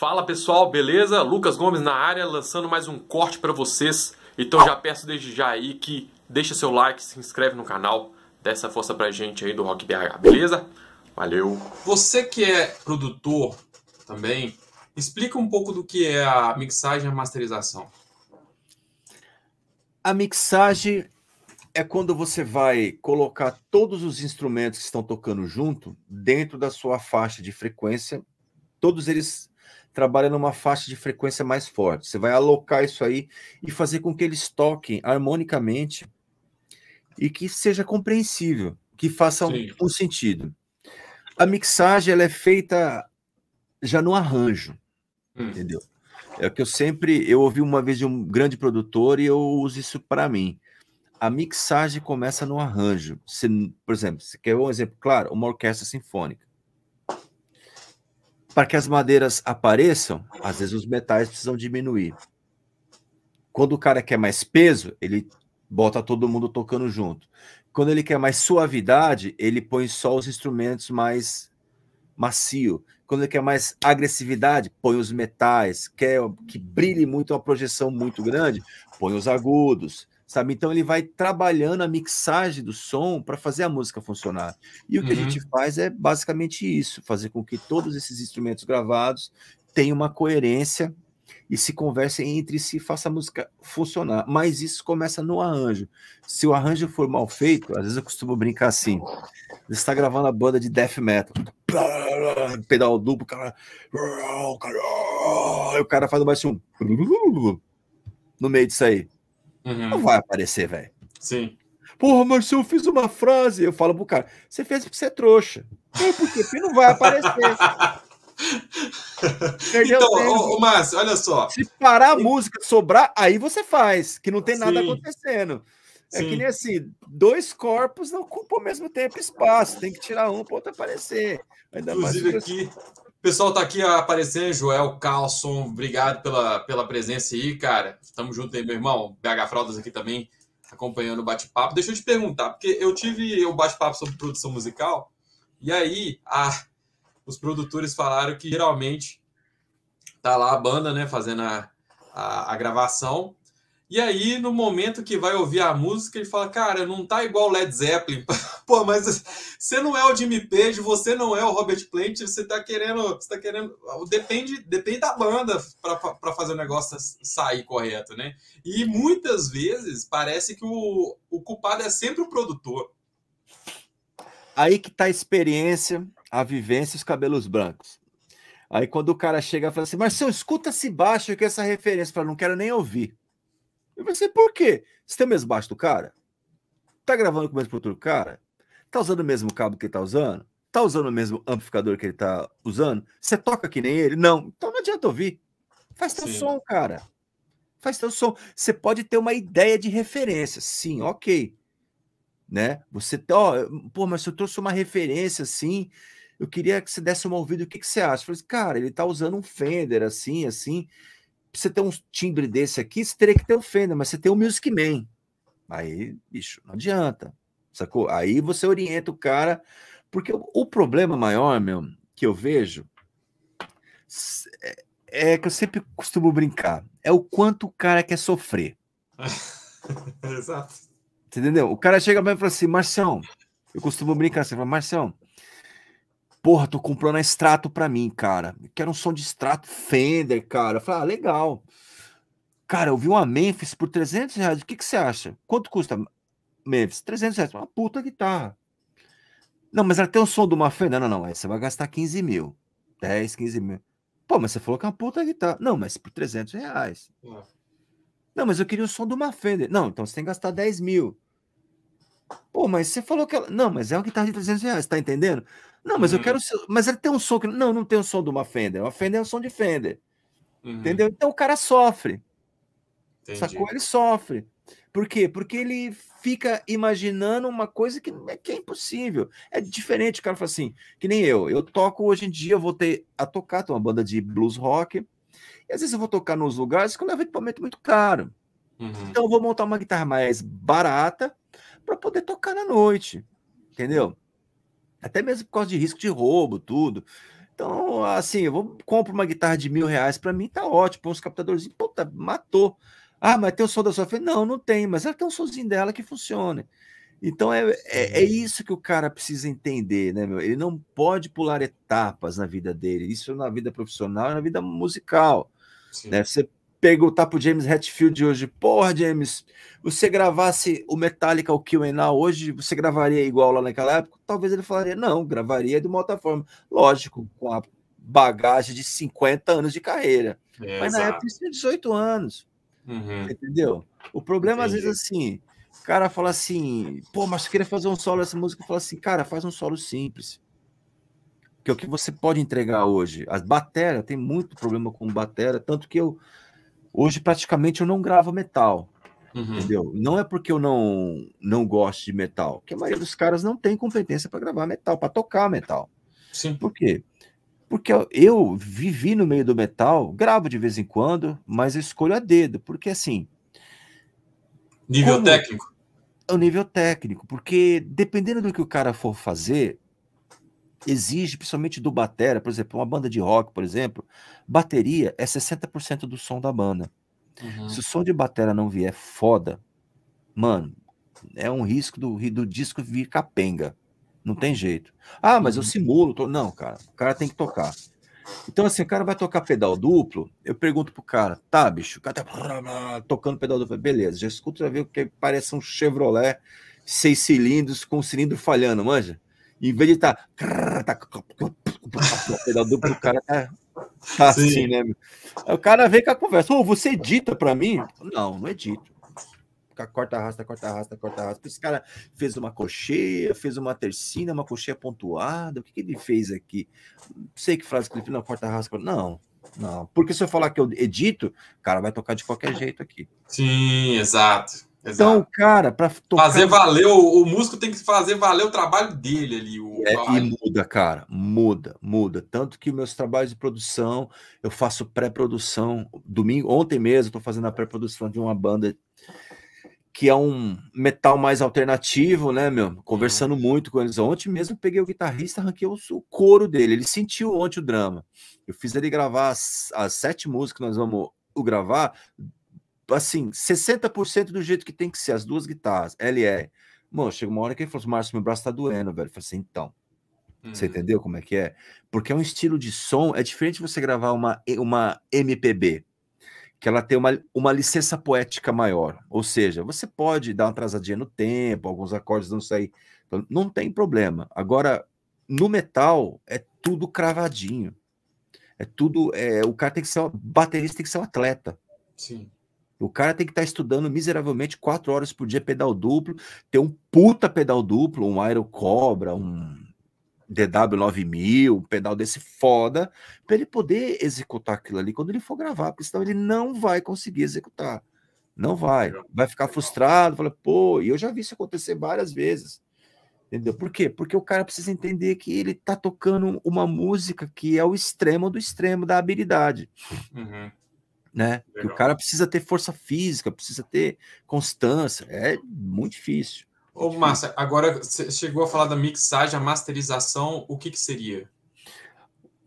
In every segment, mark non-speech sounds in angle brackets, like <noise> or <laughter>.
Fala pessoal, beleza? Lucas Gomes na área, lançando mais um corte para vocês. Então já peço desde já aí que deixa seu like, se inscreve no canal, dê essa força pra gente aí do Rock BH, beleza? Valeu! Você que é produtor também, explica um pouco do que é a mixagem e a masterização. A mixagem é quando você vai colocar todos os instrumentos que estão tocando junto dentro da sua faixa de frequência, todos eles trabalha numa faixa de frequência mais forte. Você vai alocar isso aí e fazer com que eles toquem harmonicamente e que seja compreensível, que faça um, um sentido. A mixagem ela é feita já no arranjo, hum. entendeu? É o que eu sempre eu ouvi uma vez de um grande produtor e eu uso isso para mim. A mixagem começa no arranjo. Se, por exemplo, você quer um exemplo claro? Uma orquestra sinfônica para que as madeiras apareçam, às vezes os metais precisam diminuir. Quando o cara quer mais peso, ele bota todo mundo tocando junto. Quando ele quer mais suavidade, ele põe só os instrumentos mais macio. Quando ele quer mais agressividade, põe os metais. Quer que brilhe muito uma projeção muito grande, põe os agudos sabe? Então ele vai trabalhando a mixagem do som para fazer a música funcionar. E o que uhum. a gente faz é basicamente isso, fazer com que todos esses instrumentos gravados tenham uma coerência e se conversem entre si, faça a música funcionar. Mas isso começa no arranjo. Se o arranjo for mal feito, às vezes eu costumo brincar assim: você está gravando a banda de death metal, pedal duplo, cara, o cara faz mais um no meio disso aí. Uhum. Não vai aparecer, velho. Sim. Porra, mas se eu fiz uma frase, eu falo pro cara, você fez porque você é trouxa. É porque não vai aparecer. <laughs> então, ô, ô, Márcio, olha só. Se parar a música, sobrar, aí você faz, que não tem nada acontecendo. É Sim. que nem assim, dois corpos não ocupam ao mesmo tempo espaço, tem que tirar um para outro aparecer. Ainda Inclusive mais... aqui, o pessoal tá aqui aparecendo, Joel Carlson, obrigado pela, pela presença aí, cara. Estamos juntos aí, meu irmão. BH Fraldas aqui também acompanhando o bate-papo. Deixa eu te perguntar, porque eu tive o bate-papo sobre produção musical, e aí a, os produtores falaram que geralmente tá lá a banda, né, fazendo a, a, a gravação, e aí, no momento que vai ouvir a música, ele fala: Cara, não tá igual Led Zeppelin. <laughs> Pô, mas você não é o Jimmy Page, você não é o Robert Plant, você tá querendo. Você tá querendo. Depende, depende da banda para fazer o negócio sair correto, né? E muitas vezes parece que o, o culpado é sempre o produtor. Aí que tá a experiência, a vivência e os cabelos brancos. Aí quando o cara chega e fala assim, Marcelo, escuta esse baixo que essa referência, falo, não quero nem ouvir. Eu pensei, por quê? Você tem o mesmo baixo do cara? Tá gravando com o mesmo produto do cara? Tá usando o mesmo cabo que ele tá usando? Tá usando o mesmo amplificador que ele tá usando? Você toca que nem ele? Não. Então não adianta ouvir. Faz teu Sim. som, cara. Faz teu som. Você pode ter uma ideia de referência. Sim, ok. Né? Você, ó, pô, mas eu trouxe uma referência assim. Eu queria que você desse uma ouvida. O que, que você acha? Eu falei, cara, ele tá usando um Fender assim, assim você ter um timbre desse aqui, você teria que ter o Fender, mas você tem o Music Man. Aí, bicho, não adianta. Sacou? Aí você orienta o cara, porque o, o problema maior, meu, que eu vejo é, é que eu sempre costumo brincar, é o quanto o cara quer sofrer. <laughs> Exato. Entendeu? O cara chega bem e fala assim, Marcião, eu costumo brincar, você fala, Porra, tô comprando a extrato pra mim, cara. Eu quero um som de extrato Fender, cara. Eu falei, ah, legal. Cara, eu vi uma Memphis por 300 reais. O que, que você acha? Quanto custa Memphis? 300 reais. Uma puta guitarra. Não, mas ela tem o som de uma Fender. Não, não, aí Você vai gastar 15 mil. 10, 15 mil. Pô, mas você falou que é uma puta guitarra. Não, mas por 300 reais. É. Não, mas eu queria o som de uma Fender. Não, então você tem que gastar 10 mil. Pô, mas você falou que ela. Não, mas é uma guitarra de 300 reais, tá entendendo? Não, mas uhum. eu quero. Mas ele tem um som que. Não, não tem o um som de uma Fender. Uma Fender é um som de Fender. Uhum. Entendeu? Então o cara sofre. Entendi. Sacou? Ele sofre. Por quê? Porque ele fica imaginando uma coisa que, é, que é impossível. É diferente, o cara fala assim, que nem eu. Eu toco hoje em dia, eu voltei a tocar, tem uma banda de blues rock. E às vezes eu vou tocar nos lugares que eu levo é equipamento muito caro. Uhum. Então eu vou montar uma guitarra mais barata, para poder tocar na noite, entendeu? Até mesmo por causa de risco de roubo, tudo. Então, assim, eu vou, compro uma guitarra de mil reais, para mim tá ótimo, põe uns captadores, puta, matou. Ah, mas tem o som da sua filha? Não, não tem, mas ela tem um somzinho dela que funciona. Então é, é, é, isso que o cara precisa entender, né, meu? Ele não pode pular etapas na vida dele, isso na vida profissional e na vida musical. Né? Você perguntar pro James Hetfield hoje, porra, James, você gravasse o Metallica, o Kill Now hoje, você gravaria igual lá naquela época? Talvez ele falaria, não, gravaria de uma outra forma. Lógico, com a bagagem de 50 anos de carreira. É, Mas exato. na época tinha 18 anos. Uhum. Entendeu? O problema, Entendi. às vezes, assim, o cara fala assim, pô, mas queria fazer um solo essa música, fala assim, cara, faz um solo simples. Que é o que você pode entregar hoje. As batera, tem muito problema com batera, tanto que eu Hoje praticamente eu não gravo metal. Uhum. Entendeu? Não é porque eu não não gosto de metal, que a maioria dos caras não tem competência para gravar metal, para tocar metal. Sim. Por quê? Porque eu vivi no meio do metal, gravo de vez em quando, mas eu escolho a dedo, porque assim. Nível como... técnico? É o nível técnico, porque dependendo do que o cara for fazer, exige, principalmente do batera, por exemplo, uma banda de rock, por exemplo, bateria é 60% do som da banda. Uhum. Se o som de batera não vier foda, mano, é um risco do, do disco vir capenga. Não tem jeito. Ah, mas eu uhum. simulo. Tô... Não, cara, o cara tem que tocar. Então, assim, o cara vai tocar pedal duplo. Eu pergunto pro cara, tá, bicho? O cara tá tocando pedal duplo. Beleza, já escuta, já vê o que parece um Chevrolet seis cilindros com um cilindro falhando, manja? Em vez de estar. Tá... tá Pedal duplo, o cara tá, tá assim, né? o cara vem com a conversa. Ô, você edita pra mim? Não, não edito corta, arrasta, corta, arrasta, corta, arrasta. Esse cara fez uma cocheia, fez uma tercina, uma cocheia pontuada. O que, que ele fez aqui? Não sei que frase que ele fez, não, corta, arrasta. Corta. Não, não. Porque se eu falar que eu edito, cara, vai tocar de qualquer jeito aqui. Sim, exato. Então, o cara, para Fazer valer, o, o músico tem que fazer valer o trabalho dele ali. O... É, e muda, cara, muda, muda. Tanto que meus trabalhos de produção, eu faço pré-produção. Domingo, ontem mesmo, estou fazendo a pré-produção de uma banda que é um metal mais alternativo, né, meu? Conversando uhum. muito com eles. Ontem mesmo peguei o guitarrista, arranquei o, coro dele. Ele sentiu ontem o drama. Eu fiz ele gravar as, as sete músicas que nós vamos gravar assim, 60% do jeito que tem que ser, as duas guitarras, LR. Mano, chega uma hora que ele falou assim, Márcio, meu braço tá doendo, velho. Eu falei assim, então. Uhum. Você entendeu como é que é? Porque é um estilo de som, é diferente de você gravar uma, uma MPB, que ela tem uma, uma licença poética maior. Ou seja, você pode dar uma atrasadinha no tempo, alguns acordes não sair. Então não tem problema. Agora, no metal, é tudo cravadinho. É tudo. É, o cara tem que ser. O baterista tem que ser um atleta. Sim. O cara tem que estar tá estudando miseravelmente quatro horas por dia pedal duplo, ter um puta pedal duplo, um Aero Cobra, um DW9000, um pedal desse foda, para ele poder executar aquilo ali quando ele for gravar, porque senão ele não vai conseguir executar. Não vai. Vai ficar frustrado, fala, pô, e eu já vi isso acontecer várias vezes. Entendeu? Por quê? Porque o cara precisa entender que ele tá tocando uma música que é o extremo do extremo da habilidade. Uhum né? Que o cara precisa ter força física, precisa ter constância, é muito difícil. Ô, Márcia, agora você chegou a falar da mixagem, a masterização, o que que seria?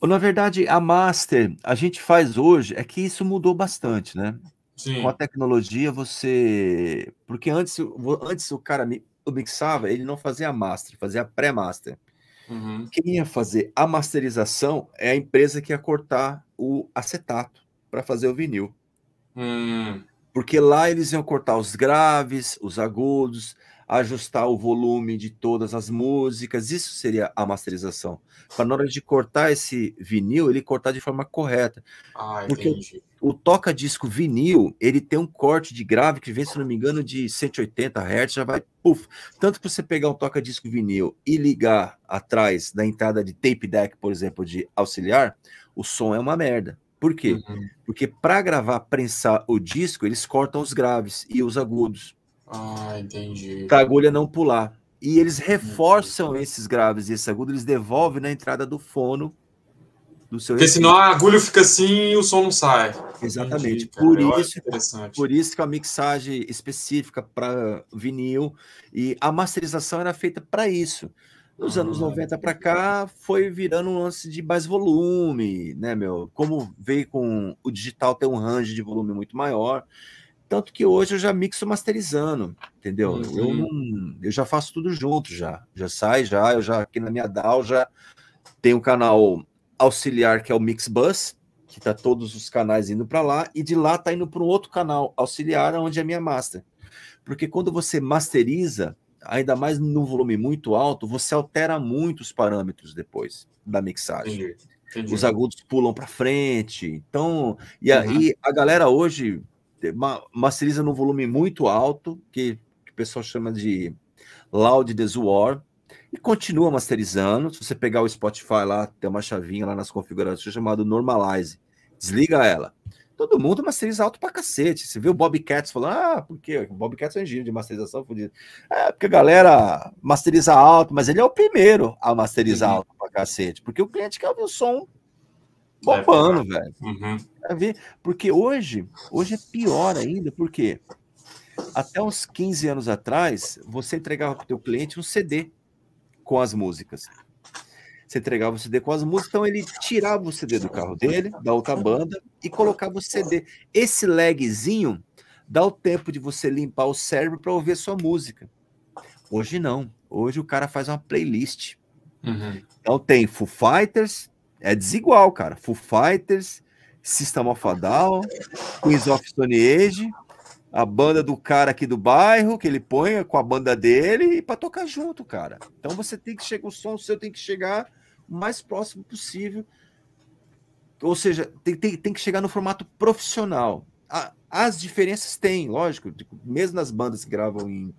Na verdade, a master a gente faz hoje é que isso mudou bastante, né? Sim. Com a tecnologia você, porque antes, antes o cara mixava, ele não fazia a master, fazia a pré-master. Uhum. Quem ia fazer a masterização é a empresa que ia cortar o acetato para fazer o vinil. Hum. Porque lá eles iam cortar os graves, os agudos, ajustar o volume de todas as músicas. Isso seria a masterização. Para na hora de cortar esse vinil, ele cortar de forma correta. Ah, Porque entendi. o toca-disco vinil, ele tem um corte de grave que vem, se não me engano, de 180 Hz, já vai puff. Tanto para você pegar um toca-disco vinil e ligar atrás da entrada de tape deck, por exemplo, de auxiliar, o som é uma merda. Por quê? Uhum. Porque para gravar, prensar o disco, eles cortam os graves e os agudos. Ah, entendi. Para a agulha não pular. E eles reforçam entendi. esses graves e esse agudo, eles devolvem na entrada do fono do seu. Porque senão a agulha fica assim e o som não sai. Exatamente. Entendi, por, isso, por isso que a mixagem específica para vinil e a masterização era feita para isso. Nos anos 90 para cá, foi virando um lance de mais volume, né, meu? Como veio com o digital ter um range de volume muito maior. Tanto que hoje eu já mixo masterizando, entendeu? Uhum. Eu, não, eu já faço tudo junto já. Já sai, já, eu já aqui na minha DAO já tem um canal auxiliar que é o Mixbus, que tá todos os canais indo para lá, e de lá tá indo para um outro canal auxiliar, onde é a minha master. Porque quando você masteriza, ainda mais num volume muito alto, você altera muito os parâmetros depois da mixagem. Entendi, entendi. Os agudos pulam para frente. Então, e aí uhum. a galera hoje eh, masteriza num volume muito alto, que, que o pessoal chama de Loud Des War, e continua masterizando. Se você pegar o Spotify lá, tem uma chavinha lá nas configurações chamada Normalize. Desliga ela todo mundo é masteriza alto pra cacete. Você viu o Bobcats falando, ah, porque o Bobcats é um engenheiro de masterização fudido. É, porque a galera masteriza alto, mas ele é o primeiro a masterizar uhum. alto pra cacete, porque o cliente quer ouvir o som é bombando, é velho. Uhum. Quer ver? Porque hoje, hoje é pior ainda, porque até uns 15 anos atrás, você entregava pro teu cliente um CD com as músicas você entregava o CD com as músicas, então ele tirava o CD do carro dele, da outra banda, e colocava o CD. Esse lagzinho dá o tempo de você limpar o cérebro para ouvir a sua música. Hoje não. Hoje o cara faz uma playlist. Uhum. Então tem Foo Fighters, é desigual, cara. Foo Fighters, System of a Down, Queens of Stone Age, a banda do cara aqui do bairro, que ele põe com a banda dele, e para tocar junto, cara. Então você tem que chegar, o som seu tem que chegar mais próximo possível. Ou seja, tem, tem, tem que chegar no formato profissional. A, as diferenças têm, lógico, mesmo nas bandas que gravam em,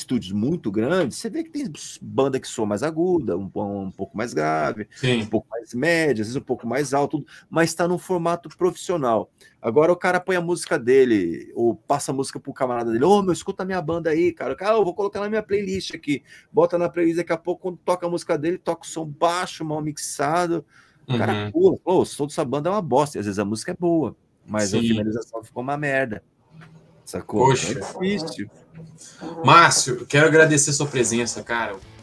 estúdios muito grandes, você vê que tem banda que soa mais aguda, um, um pouco mais grave, Sim. um pouco mais média, às vezes um pouco mais alto, mas está num formato profissional. Agora o cara põe a música dele, ou passa a música pro camarada dele, ô oh, meu, escuta a minha banda aí, cara. Cara, ah, eu vou colocar na minha playlist aqui. Bota na playlist, daqui a pouco, quando toca a música dele, toca o som baixo, mal mixado. O uhum. cara pula, pô, o som dessa banda é uma bosta. E, às vezes a música é boa, mas Sim. a finalização ficou uma merda. Sacou? É Poxa. É difícil. Márcio, quero agradecer sua presença, cara.